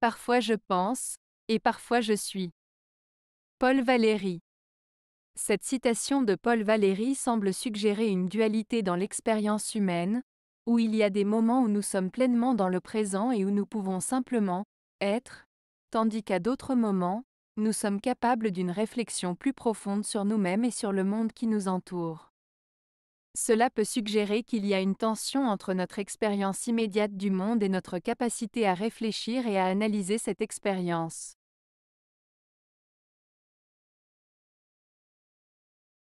Parfois je pense, et parfois je suis. Paul Valéry. Cette citation de Paul Valéry semble suggérer une dualité dans l'expérience humaine, où il y a des moments où nous sommes pleinement dans le présent et où nous pouvons simplement être, tandis qu'à d'autres moments, nous sommes capables d'une réflexion plus profonde sur nous-mêmes et sur le monde qui nous entoure. Cela peut suggérer qu'il y a une tension entre notre expérience immédiate du monde et notre capacité à réfléchir et à analyser cette expérience.